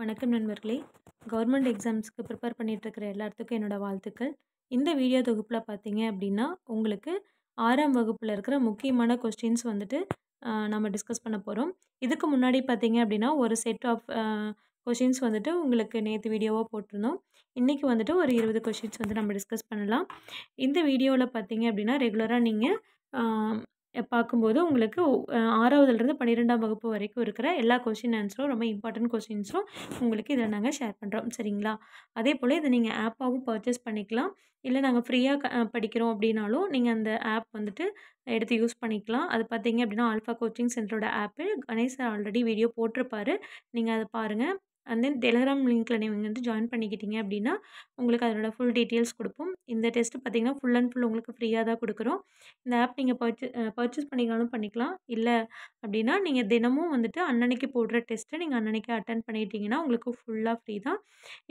வணக்கம் நண்பர்களே government எக்ஸாம்ஸ்க்கு prepare பண்ணிகிட்ருக்கிற எல்லாத்துக்கும் என்னோடய வாழ்த்துக்கள் இந்த வீடியோ தொகுப்பில் பார்த்தீங்க அப்படின்னா உங்களுக்கு ஆறாம் வகுப்பில் இருக்கிற முக்கியமான கொஸ்டின்ஸ் வந்துட்டு நம்ம டிஸ்கஸ் பண்ண போகிறோம் இதுக்கு முன்னாடி பார்த்தீங்க அப்படின்னா ஒரு செட் ஆஃப் கொஷின்ஸ் வந்துட்டு உங்களுக்கு நேற்று வீடியோவாக போட்டிருந்தோம் இன்றைக்கி வந்துட்டு ஒரு இருபது கொஷின்ஸ் வந்து நம்ம டிஸ்கஸ் பண்ணலாம் இந்த வீடியோவில் பார்த்தீங்க அப்படின்னா ரெகுலராக நீங்கள் பார்க்கும்போது உங்களுக்கு ஆறாவதுலேருந்து பன்னிரெண்டாம் வகுப்பு வரைக்கும் இருக்கிற எல்லா கொஷின் ஆன்சரும் ரொம்ப இம்பார்ட்டன்ட் கொஷின்ஸும் உங்களுக்கு இதில் நாங்கள் ஷேர் பண்ணுறோம் சரிங்களா அதே போல் இதை நீங்கள் ஆப்பாகவும் பர்ச்சேஸ் பண்ணிக்கலாம் இல்லை நாங்கள் ஃப்ரீயாக படிக்கிறோம் அப்படின்னாலும் நீங்கள் அந்த ஆப் வந்துட்டு எடுத்து யூஸ் பண்ணிக்கலாம் அது பார்த்தீங்க அப்படின்னா ஆல்ஃபா கோச்சிங் சென்டரோட ஆப்பு கணேசர் ஆல்ரெடி வீடியோ போட்டிருப்பாரு நீங்கள் அதை பாருங்கள் அண்ட் தென் டெலகிராம் லிங்க்கில் நீங்கள் வந்து ஜாயின் பண்ணிக்கிட்டீங்க அப்படின்னா உங்களுக்கு அதனோட ஃபுல் டீட்டெயில்ஸ் கொடுப்போம் இந்த டெஸ்ட்டு பார்த்திங்கன்னா ஃபுல் அண்ட் ஃபுல் உங்களுக்கு ஃப்ரீயாக தான் கொடுக்குறோம் இந்த ஆப் நீங்கள் பர்ச்சே பர்ச்சேஸ் பண்ணிக்கலாம் பண்ணிக்கலாம் இல்லை அப்படின்னா நீங்கள் தினமும் வந்துட்டு அன்னன்னைக்கு போடுற டெஸ்ட்டை நீங்கள் அன்னன்னைக்கு அட்டன் பண்ணிக்கிட்டிங்கன்னா உங்களுக்கு ஃபுல்லாக ஃப்ரீ தான்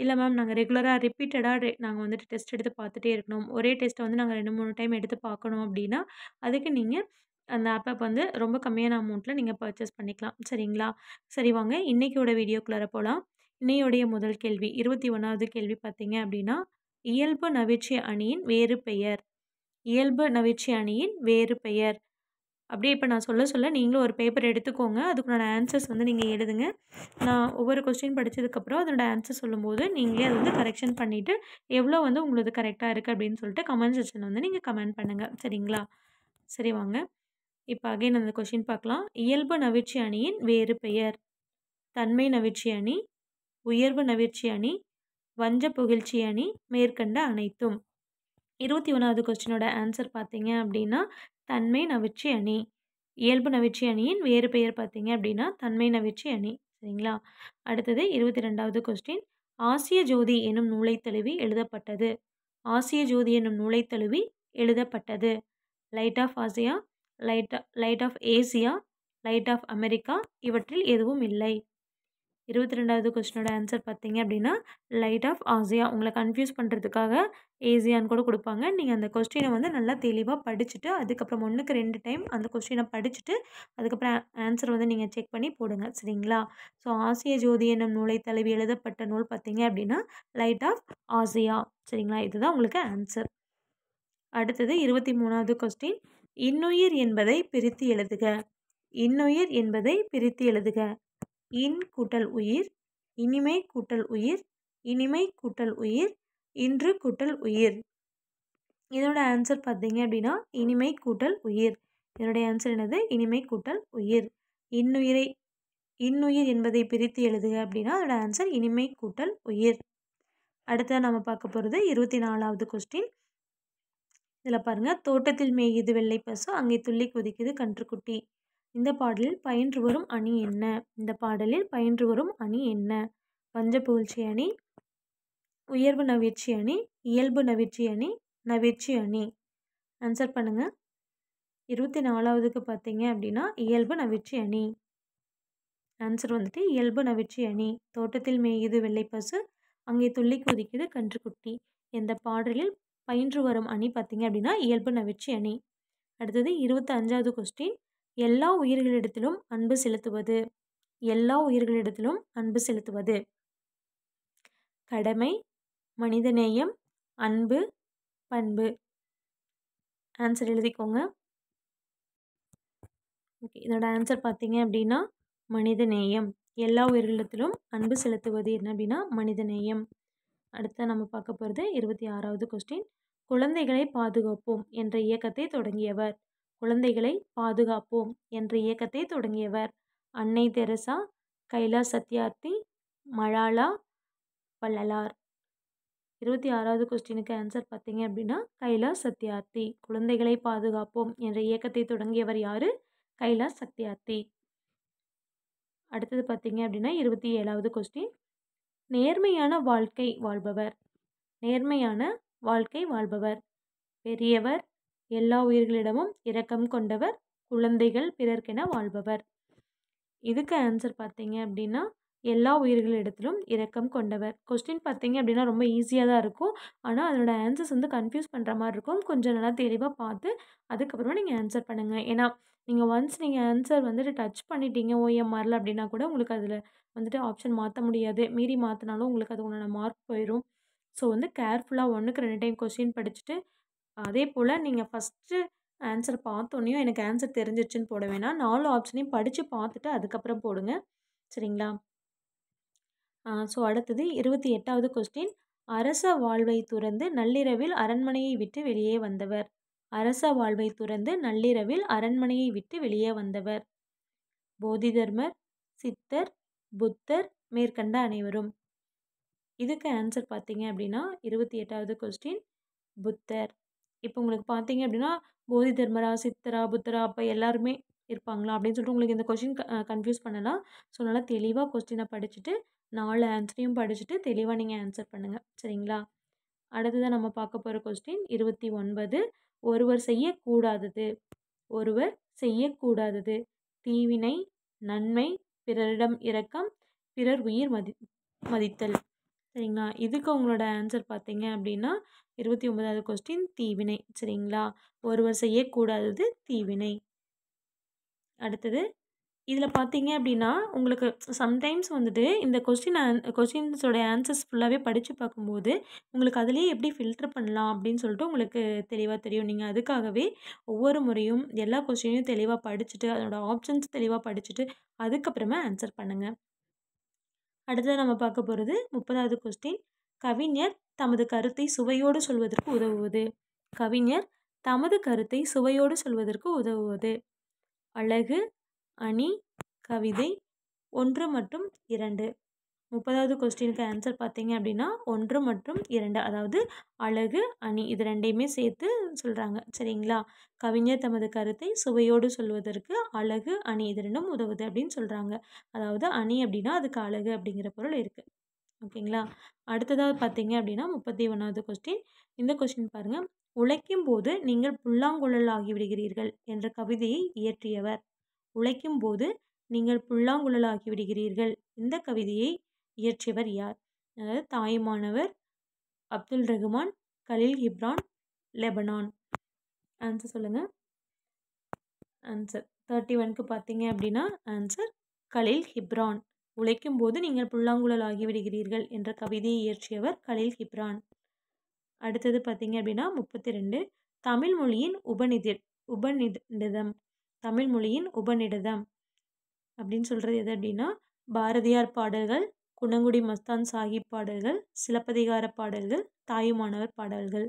இல்லை மேம் நாங்கள் ரெகுலராக ரிப்பீட்டடாக நாங்கள் வந்துட்டு டெஸ்ட் எடுத்து பார்த்துட்டே இருக்கணும் ஒரே டெஸ்ட்டை வந்து நாங்கள் ரெண்டு மூணு டைம் எடுத்து பார்க்கணும் அப்படின்னா அதுக்கு நீங்கள் அந்த ஆப்பை வந்து ரொம்ப கம்மியான அமௌண்ட்டில் நீங்கள் பர்ச்சேஸ் பண்ணிக்கலாம் சரிங்களா சரி வாங்க இன்றைக்கியோட வீடியோக்குள்ளார போகலாம் இன்னையோடைய முதல் கேள்வி இருபத்தி ஒன்றாவது கேள்வி பார்த்தீங்க அப்படின்னா இயல்பு நவீச்சி அணியின் வேறு பெயர் இயல்பு நவீச்சி அணியின் வேறு பெயர் அப்படியே இப்போ நான் சொல்ல சொல்ல நீங்களும் ஒரு பேப்பர் எடுத்துக்கோங்க அதுக்குண்டான ஆன்சர்ஸ் வந்து நீங்கள் எழுதுங்க நான் ஒவ்வொரு கொஸ்டின் படித்ததுக்கப்புறம் அதனோட ஆன்சர் சொல்லும்போது நீங்களே அதை வந்து கரெக்ஷன் பண்ணிவிட்டு எவ்வளோ வந்து உங்களுக்கு கரெக்டாக இருக்குது அப்படின்னு சொல்லிட்டு கமெண்ட் செக்ஷன் வந்து நீங்கள் கமெண்ட் பண்ணுங்கள் சரிங்களா சரி வாங்க இப்போ அகைன் அந்த கொஷின் பார்க்கலாம் இயல்பு நவிற்சி அணியின் வேறு பெயர் தன்மை நவிற்சி அணி உயர்வு நவிற்சி அணி வஞ்ச புகிழ்ச்சி அணி மேற்கண்ட அனைத்தும் இருபத்தி ஒன்றாவது கொஸ்டினோட ஆன்சர் பார்த்தீங்க அப்படின்னா தன்மை நவிற்சி அணி இயல்பு நவிற்சி அணியின் வேறு பெயர் பார்த்தீங்க அப்படின்னா தன்மை நவிற்சி அணி சரிங்களா அடுத்தது இருபத்தி ரெண்டாவது கொஸ்டின் ஆசிய ஜோதி எனும் நூலை தழுவி எழுதப்பட்டது ஆசிய ஜோதி எனும் நூலை தழுவி எழுதப்பட்டது light of Asia light light of Asia light of America இவற்றில் எதுவும் இல்லை இருபத்தி ரெண்டாவது கொஸ்டினோட ஆன்சர் பார்த்தீங்க அப்படின்னா லைட் ஆஃப் ஆசியா உங்களை கன்ஃபியூஸ் பண்ணுறதுக்காக ஏசியான்னு கூட கொடுப்பாங்க நீங்கள் அந்த கொஸ்டினை வந்து நல்லா தெளிவாக படிச்சுட்டு அதுக்கப்புறம் ஒன்றுக்கு ரெண்டு டைம் அந்த கொஸ்டினை படிச்சுட்டு அதுக்கப்புறம் ஆன்சர் வந்து நீங்கள் செக் பண்ணி போடுங்க சரிங்களா ஸோ ஆசிய ஜோதி என்னும் நூலை தழுவி எழுதப்பட்ட நூல் பார்த்தீங்க அப்படின்னா லைட் ஆஃப் ஆசியா சரிங்களா இதுதான் உங்களுக்கு ஆன்சர் அடுத்தது இருபத்தி மூணாவது கொஸ்டின் இன்னுயிர் என்பதை பிரித்து எழுதுக இன்னுயிர் என்பதை பிரித்து எழுதுக இன் கூட்டல் உயிர் இனிமை கூட்டல் உயிர் இனிமை கூட்டல் உயிர் இன்று கூட்டல் உயிர் இதோட ஆன்சர் பார்த்தீங்க அப்படின்னா இனிமை கூட்டல் உயிர் இதனுடைய ஆன்சர் என்னது இனிமை கூட்டல் உயிர் இன்னுயிரை இன்னுயிர் என்பதை பிரித்து எழுதுக அப்படின்னா அதோட ஆன்சர் இனிமை கூட்டல் உயிர் அடுத்த நம்ம பார்க்க போகிறது இருபத்தி நாலாவது கொஸ்டின் இதில் பாருங்கள் தோட்டத்தில் மேயுது வெள்ளை பசு அங்கே துள்ளி குதிக்குது கன்றுக்குட்டி இந்த பாடலில் பயின்று வரும் அணி என்ன இந்த பாடலில் பயின்று வரும் அணி என்ன பஞ்ச புகழ்ச்சி அணி உயர்வு நவீர்ச்சி அணி இயல்பு நவீர்ச்சி அணி நவீர்ச்சி அணி ஆன்சர் பண்ணுங்கள் இருபத்தி நாலாவதுக்கு பார்த்தீங்க அப்படின்னா இயல்பு நவீர்ச்சி அணி ஆன்சர் வந்துட்டு இயல்பு நவீர்ச்சி அணி தோட்டத்தில் மேயுது வெள்ளை பசு அங்கே துள்ளி குதிக்குது கன்றுக்குட்டி எந்த பாடலில் பயின்று வரும் அணி பார்த்திங்க அப்படின்னா இயல்பு நவிற்சி அணி அடுத்தது இருபத்தி அஞ்சாவது கொஸ்டின் எல்லா உயிர்களிடத்திலும் அன்பு செலுத்துவது எல்லா உயிர்களிடத்திலும் அன்பு செலுத்துவது கடமை மனிதநேயம் அன்பு பண்பு ஆன்சர் எழுதிக்கோங்க ஓகே இதோட ஆன்சர் பார்த்தீங்க அப்படின்னா மனிதநேயம் எல்லா உயிர்களிடத்திலும் அன்பு செலுத்துவது என்ன அப்படின்னா மனிதநேயம் அடுத்த நம்ம பார்க்க போகிறது இருபத்தி ஆறாவது கொஸ்டின் குழந்தைகளை பாதுகாப்போம் என்ற இயக்கத்தை தொடங்கியவர் குழந்தைகளை பாதுகாப்போம் என்ற இயக்கத்தை தொடங்கியவர் அன்னை தெரசா கைலாஷ் சத்யார்த்தி மலாலா வள்ளலார் இருபத்தி ஆறாவது கொஸ்டினுக்கு ஆன்சர் பார்த்தீங்க அப்படின்னா கைலாஷ் சத்யார்த்தி குழந்தைகளை பாதுகாப்போம் என்ற இயக்கத்தை தொடங்கியவர் யார் கைலாஷ் சத்யார்த்தி அடுத்தது பார்த்தீங்க அப்படின்னா இருபத்தி ஏழாவது கொஸ்டின் நேர்மையான வாழ்க்கை வாழ்பவர் நேர்மையான வாழ்க்கை வாழ்பவர் பெரியவர் எல்லா உயிர்களிடமும் இரக்கம் கொண்டவர் குழந்தைகள் பிறர்க்கென வாழ்பவர் இதுக்கு ஆன்சர் பார்த்தீங்க அப்படின்னா எல்லா உயிர்களிடத்திலும் இரக்கம் கொண்டவர் கொஸ்டின் பார்த்தீங்க அப்படின்னா ரொம்ப ஈஸியாக தான் இருக்கும் ஆனால் அதனோட ஆன்சர்ஸ் வந்து கன்ஃபியூஸ் பண்ணுற மாதிரி இருக்கும் கொஞ்சம் நல்லா தெளிவாக பார்த்து அதுக்கப்புறமா நீங்கள் ஆன்சர் பண்ணுங்கள் ஏன்னா நீங்கள் ஒன்ஸ் நீங்கள் ஆன்சர் வந்துட்டு டச் பண்ணிட்டீங்க ஓஎம்ஆரில் அப்படின்னா கூட உங்களுக்கு அதில் வந்துட்டு ஆப்ஷன் மாற்ற முடியாது மீறி மாற்றினாலும் உங்களுக்கு அது உங்களோட மார்க் போயிடும் ஸோ வந்து கேர்ஃபுல்லாக ஒன்றுக்கு ரெண்டு டைம் கொஷின் படிச்சுட்டு அதே போல் நீங்கள் ஃபஸ்ட்டு ஆன்சர் பார்த்தோன்னையும் எனக்கு ஆன்சர் தெரிஞ்சிருச்சுன்னு போட வேணாம் நாலு ஆப்ஷனையும் படித்து பார்த்துட்டு அதுக்கப்புறம் போடுங்க சரிங்களா ஸோ அடுத்தது இருபத்தி எட்டாவது கொஸ்டின் அரச வாழ்வை துறந்து நள்ளிரவில் அரண்மனையை விட்டு வெளியே வந்தவர் அரச வாழ்வை துறந்து நள்ளிரவில் அரண்மனையை விட்டு வெளியே வந்தவர் போதிதர்மர் சித்தர் புத்தர் மேற்கண்ட அனைவரும் இதுக்கு ஆன்சர் பார்த்தீங்க அப்படின்னா இருபத்தி எட்டாவது கொஸ்டின் புத்தர் இப்போ உங்களுக்கு பார்த்தீங்க அப்படின்னா போதி தர்மரா சித்தரா புத்தரா அப்போ எல்லாருமே இருப்பாங்களா அப்படின்னு சொல்லிட்டு உங்களுக்கு இந்த க கன்ஃபியூஸ் பண்ணலாம் ஸோ நல்லா தெளிவாக கொஸ்டினை படிச்சுட்டு நாலு ஆன்சரையும் படிச்சுட்டு தெளிவாக நீங்கள் ஆன்சர் பண்ணுங்கள் சரிங்களா அடுத்ததாக நம்ம பார்க்க போகிற கொஸ்டின் இருபத்தி ஒன்பது ஒருவர் செய்யக்கூடாதது ஒருவர் செய்யக்கூடாதது தீவினை நன்மை பிறரிடம் இரக்கம் பிறர் உயிர் மதி மதித்தல் சரிங்களா இதுக்கு உங்களோட ஆன்சர் பார்த்தீங்க அப்படின்னா இருபத்தி ஒன்பதாவது கொஸ்டின் தீவினை சரிங்களா ஒருவர் செய்யக்கூடாதது தீவினை அடுத்தது இதில் பார்த்தீங்க அப்படின்னா உங்களுக்கு சம்டைம்ஸ் வந்துட்டு இந்த கொஸ்டின் ஆன் கொஸ்டின்ஸோடைய ஆன்சர்ஸ் ஃபுல்லாகவே படித்து பார்க்கும்போது உங்களுக்கு அதுலேயே எப்படி ஃபில்டர் பண்ணலாம் அப்படின்னு சொல்லிட்டு உங்களுக்கு தெளிவாக தெரியும் நீங்கள் அதுக்காகவே ஒவ்வொரு முறையும் எல்லா கொஸ்டினையும் தெளிவாக படிச்சுட்டு அதனோட ஆப்ஷன்ஸ் தெளிவாக படிச்சுட்டு அதுக்கப்புறமா ஆன்சர் பண்ணுங்கள் அடுத்தது நம்ம பார்க்க போகிறது முப்பதாவது கொஸ்டின் கவிஞர் தமது கருத்தை சுவையோடு சொல்வதற்கு உதவுவது கவிஞர் தமது கருத்தை சுவையோடு சொல்வதற்கு உதவுவது அழகு அணி கவிதை ஒன்று மற்றும் இரண்டு முப்பதாவது கொஸ்டினுக்கு ஆன்சர் பார்த்தீங்க அப்படின்னா ஒன்று மற்றும் இரண்டு அதாவது அழகு அணி இது ரெண்டையுமே சேர்த்து சொல்கிறாங்க சரிங்களா கவிஞர் தமது கருத்தை சுவையோடு சொல்வதற்கு அழகு அணி இது ரெண்டும் உதவுது அப்படின்னு சொல்கிறாங்க அதாவது அணி அப்படின்னா அதுக்கு அழகு அப்படிங்கிற பொருள் இருக்குது ஓகேங்களா அடுத்ததாக பார்த்தீங்க அப்படின்னா முப்பத்தி ஒன்றாவது கொஸ்டின் இந்த கொஸ்டின் பாருங்கள் உழைக்கும் போது நீங்கள் புல்லாங்குழல் ஆகிவிடுகிறீர்கள் என்ற கவிதையை இயற்றியவர் உழைக்கும் போது நீங்கள் புல்லாங்குழல் ஆகிவிடுகிறீர்கள் இந்த கவிதையை இயற்றியவர் யார் அதாவது Thayumanavar Abdul Rahman Khalil Gibran Lebanon answer சொல்லுங்கள் ஆன்சர் தேர்ட்டி ஒனுக்கு பார்த்தீங்க அப்படின்னா ஆன்சர் கலீல் ஹிப்ரான் உழைக்கும் போது நீங்கள் புல்லாங்குழல் ஆகிவிடுகிறீர்கள் என்ற கவிதையை இயற்றியவர் கலீல் ஹிப்ரான் அடுத்தது பார்த்தீங்க அப்படின்னா முப்பத்தி ரெண்டு தமிழ் மொழியின் உபநிதி உபநிடதம் தமிழ் மொழியின் உபநிடதம் அப்படின்னு சொல்கிறது எது அப்படின்னா பாரதியார் பாடல்கள் குணங்குடி மஸ்தான் சாஹிப் பாடல்கள் சிலப்பதிகார பாடல்கள் தாயுமானவர் பாடல்கள்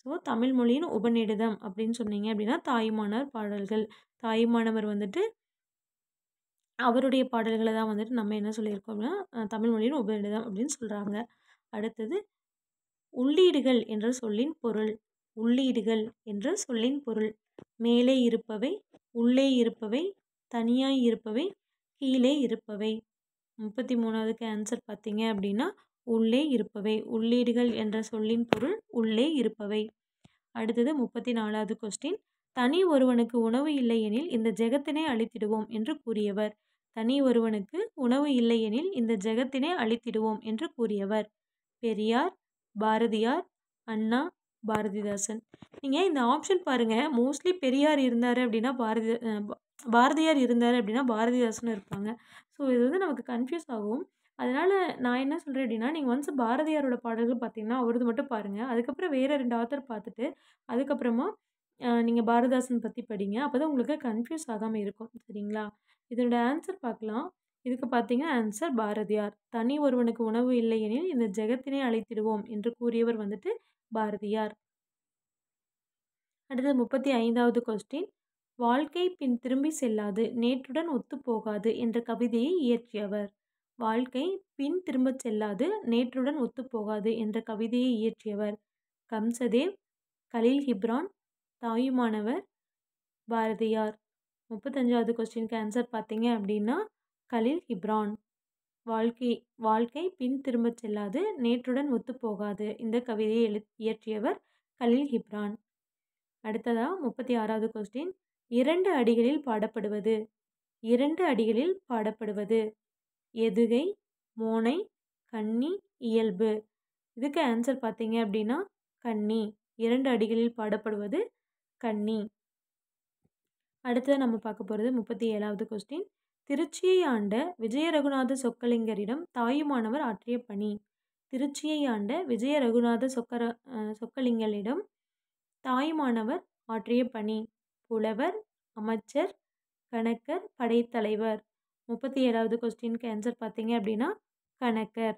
ஸோ தமிழ் மொழியின் உபநிடதம் அப்படின்னு சொன்னீங்க அப்படின்னா தாயுமானவர் பாடல்கள் தாயுமானவர் வந்துட்டு அவருடைய பாடல்களை தான் வந்துட்டு நம்ம என்ன சொல்லியிருக்கோம் அப்படின்னா தமிழ் மொழியின் உபநிடதம் அப்படின்னு சொல்கிறாங்க அடுத்தது உள்ளீடுகள் என்ற சொல்லின் பொருள் உள்ளீடுகள் என்ற சொல்லின் பொருள் மேலே இருப்பவை உள்ளே இருப்பவை தனியாய் இருப்பவை கீழே இருப்பவை முப்பத்தி மூணாவதுக்கு ஆன்சர் பார்த்தீங்க அப்படின்னா உள்ளே இருப்பவை உள்ளீடுகள் என்ற சொல்லின் பொருள் உள்ளே இருப்பவை அடுத்தது முப்பத்தி நாலாவது கொஸ்டின் தனி ஒருவனுக்கு உணவு இல்லையெனில் இந்த ஜெகத்தினை அழித்திடுவோம் என்று கூறியவர் தனி ஒருவனுக்கு உணவு இல்லையெனில் இந்த ஜெகத்தினை அழித்திடுவோம் என்று கூறியவர் பெரியார் பாரதியார் அண்ணா பாரதிதாசன் நீங்கள் இந்த ஆப்ஷன் பாருங்கள் மோஸ்ட்லி பெரியார் இருந்தார் அப்படின்னா பாரதி பாரதியார் இருந்தார் அப்படின்னா பாரதிதாசனும் இருப்பாங்க ஸோ இது வந்து நமக்கு கன்ஃபியூஸ் ஆகும் அதனால் நான் என்ன சொல்கிறேன் அப்படின்னா நீங்கள் ஒன்ஸ் பாரதியாரோட பாடல்கள் பார்த்தீங்கன்னா அவரது மட்டும் பாருங்கள் அதுக்கப்புறம் வேறு ரெண்டு ஆத்தர் பார்த்துட்டு அதுக்கப்புறமா நீங்கள் பாரதிதாசன் பற்றி படிங்க அப்போ தான் உங்களுக்கு கன்ஃபியூஸ் ஆகாமல் இருக்கும் சரிங்களா இதனோட ஆன்சர் பார்க்கலாம் இதுக்கு பார்த்தீங்கன்னா ஆன்சர் பாரதியார் தனி ஒருவனுக்கு உணவு இல்லை எனில் இந்த ஜெகத்தினை அழைத்திடுவோம் என்று கூறியவர் வந்துட்டு பாரதியார் அடுத்தது முப்பத்தி ஐந்தாவது கொஸ்டின் வாழ்க்கை பின் திரும்பி செல்லாது நேற்றுடன் ஒத்துப்போகாது என்ற கவிதையை இயற்றியவர் வாழ்க்கை பின் திரும்பச் செல்லாது நேற்றுடன் ஒத்துப்போகாது என்ற கவிதையை இயற்றியவர் கம்சதேவ் கலீல் ஹிப்ரான் தாயுமானவர் பாரதியார் முப்பத்தஞ்சாவது கொஸ்டினுக்கு ஆன்சர் பார்த்தீங்க அப்படின்னா கலீல் ஹிப்ரான் வாழ்க்கை வாழ்க்கை பின் திரும்பச் செல்லாது நேற்றுடன் ஒத்துப்போகாது இந்த கவிதையை எழு இயற்றியவர் கலீல் ஹிப்ரான் அடுத்ததாக முப்பத்தி ஆறாவது கொஸ்டின் இரண்டு அடிகளில் பாடப்படுவது இரண்டு அடிகளில் பாடப்படுவது எதுகை மோனை கன்னி இயல்பு இதுக்கு ஆன்சர் பார்த்தீங்க அப்படின்னா கன்னி இரண்டு அடிகளில் பாடப்படுவது கன்னி அடுத்ததாக நம்ம பார்க்க போகிறது முப்பத்தி ஏழாவது கொஸ்டின் திருச்சியை ஆண்ட விஜய ரகுநாத சொக்கலிங்கரிடம் தாயுமானவர் ஆற்றிய பணி திருச்சியை ஆண்ட விஜய ரகுநாத சொக்கர சொக்கலிங்கரிடம் தாயுமானவர் ஆற்றிய பணி புலவர் அமைச்சர் கணக்கர் படைத்தலைவர் முப்பத்தி ஏழாவது கொஸ்டினுக்கு ஆன்சர் பார்த்தீங்க அப்படின்னா கணக்கர்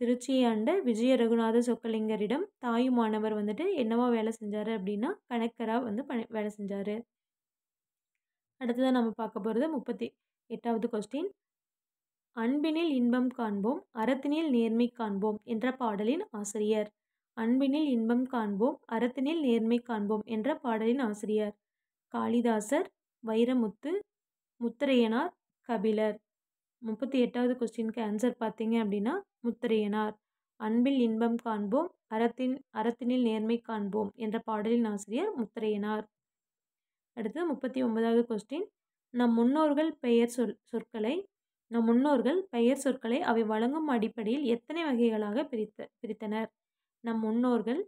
திருச்சியாண்ட விஜய ரகுநாத சொக்கலிங்கரிடம் தாயுமானவர் வந்துட்டு என்னவா வேலை செஞ்சார் அப்படின்னா கணக்கராக வந்து பணி வேலை செஞ்சார் அடுத்ததாக நம்ம பார்க்க போகிறது முப்பத்தி எட்டாவது கொஸ்டின் அன்பினில் இன்பம் காண்போம் அறத்தினில் நேர்மை காண்போம் என்ற பாடலின் ஆசிரியர் அன்பினில் இன்பம் காண்போம் அறத்தினில் நேர்மை காண்போம் என்ற பாடலின் ஆசிரியர் காளிதாசர் வைரமுத்து முத்தரையனார் கபிலர் முப்பத்தி எட்டாவது கொஸ்டினுக்கு ஆன்சர் பார்த்தீங்க அப்படின்னா முத்தரையனார் அன்பில் இன்பம் காண்போம் அறத்தின் அறத்தினில் நேர்மை காண்போம் என்ற பாடலின் ஆசிரியர் முத்தரையனார் அடுத்து முப்பத்தி ஒன்பதாவது கொஸ்டின் நம் முன்னோர்கள் பெயர் சொல் சொற்களை நம் முன்னோர்கள் பெயர் சொற்களை அவை வழங்கும் அடிப்படையில் எத்தனை வகைகளாக பிரித்த பிரித்தனர் நம் முன்னோர்கள்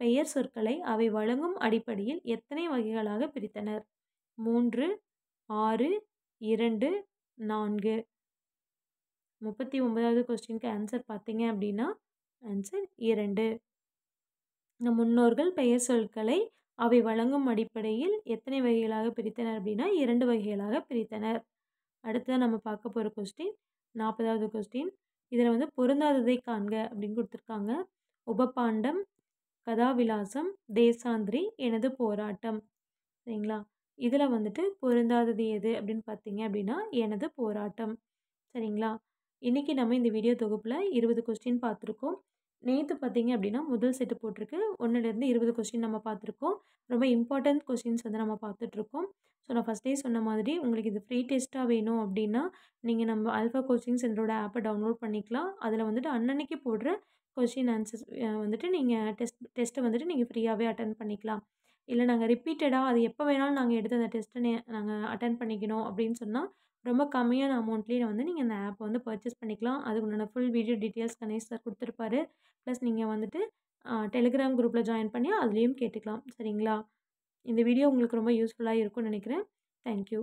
பெயர் சொற்களை அவை வழங்கும் அடிப்படையில் எத்தனை வகைகளாக பிரித்தனர் மூன்று ஆறு இரண்டு நான்கு முப்பத்தி ஒன்பதாவது கொஸ்டினுக்கு ஆன்சர் பார்த்தீங்க அப்படின்னா ஆன்சர் இரண்டு நம் முன்னோர்கள் பெயர் சொற்களை அவை வழங்கும் அடிப்படையில் எத்தனை வகைகளாக பிரித்தனர் அப்படின்னா இரண்டு வகைகளாக பிரித்தனர் அடுத்து நம்ம பார்க்க போகிற கொஸ்டின் நாற்பதாவது கொஸ்டின் இதில் வந்து பொருந்தாததை காண்க அப்படின்னு கொடுத்துருக்காங்க உபபாண்டம் கதாவிலாசம் தேசாந்திரி எனது போராட்டம் சரிங்களா இதில் வந்துட்டு பொருந்தாதது எது அப்படின்னு பார்த்தீங்க அப்படின்னா எனது போராட்டம் சரிங்களா இன்றைக்கி நம்ம இந்த வீடியோ தொகுப்பில் இருபது கொஸ்டின் பார்த்துருக்கோம் நேற்று பார்த்தீங்க அப்படின்னா முதல் செட்டு போட்டிருக்கு ஒன்றுலேருந்து இருபது கொஸ்டின் நம்ம பார்த்துருக்கோம் ரொம்ப இம்பார்ட்டன்ட் கொஸ்டின்ஸ் வந்து நம்ம பார்த்துட்ருக்கோம் ஸோ நான் ஃபஸ்ட்டே சொன்ன மாதிரி உங்களுக்கு இது ஃப்ரீ டெஸ்ட்டாக வேணும் அப்படின்னா நீங்கள் நம்ம அல்ஃபா கோச்சிங் சென்டரோட ஆப்பை டவுன்லோட் பண்ணிக்கலாம் அதில் வந்துட்டு அன்னன்னைக்கு போடுற கொஷின் ஆன்சர்ஸ் வந்துட்டு நீங்கள் டெஸ்ட் டெஸ்ட்டை வந்துட்டு நீங்கள் ஃப்ரீயாகவே அட்டன் பண்ணிக்கலாம் இல்லை நாங்கள் ரிப்பீட்டடாக அது எப்போ வேணாலும் நாங்கள் எடுத்து அந்த டெஸ்ட்டை நாங்கள் அட்டன் பண்ணிக்கணும் அப்படின்னு சொன்னால் ரொம்ப கம்மியான அமௌண்ட்லேயே வந்து நீங்கள் அந்த ஆப் வந்து பர்ச்சேஸ் பண்ணிக்கலாம் அதுக்கு உண்டான full video details Ganesh sir கொடுத்துருப்பாரு ப்ளஸ் நீங்கள் வந்துட்டு டெலிகிராம் குரூப்பில் ஜாயின் பண்ணி அதுலேயும் கேட்டுக்கலாம் சரிங்களா இந்த வீடியோ உங்களுக்கு ரொம்ப யூஸ்ஃபுல்லாக இருக்கும்னு நினைக்கிறேன் தேங்க்யூ